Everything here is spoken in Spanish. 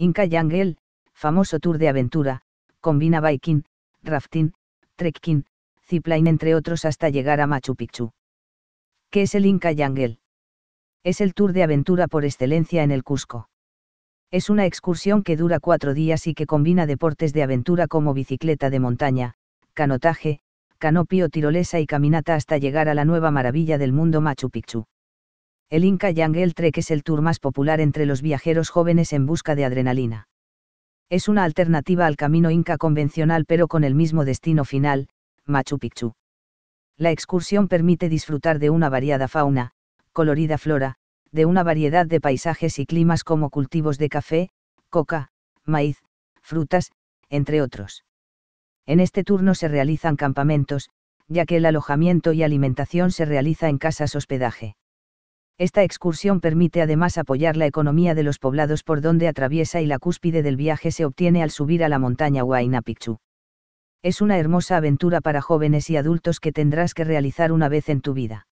Inca Jungle, famoso tour de aventura, combina biking, rafting, trekking, zipline entre otros hasta llegar a Machu Picchu. ¿Qué es el Inca Jungle? Es el tour de aventura por excelencia en el Cusco. Es una excursión que dura cuatro días y que combina deportes de aventura como bicicleta de montaña, canotaje, canopio tirolesa y caminata hasta llegar a la nueva maravilla del mundo Machu Picchu el Inca Jungle Trek es el tour más popular entre los viajeros jóvenes en busca de adrenalina. Es una alternativa al camino inca convencional pero con el mismo destino final, Machu Picchu. La excursión permite disfrutar de una variada fauna, colorida flora, de una variedad de paisajes y climas como cultivos de café, coca, maíz, frutas, entre otros. En este turno se realizan campamentos, ya que el alojamiento y alimentación se realiza en casas hospedaje. Esta excursión permite además apoyar la economía de los poblados por donde atraviesa y la cúspide del viaje se obtiene al subir a la montaña Huayna Picchu. Es una hermosa aventura para jóvenes y adultos que tendrás que realizar una vez en tu vida.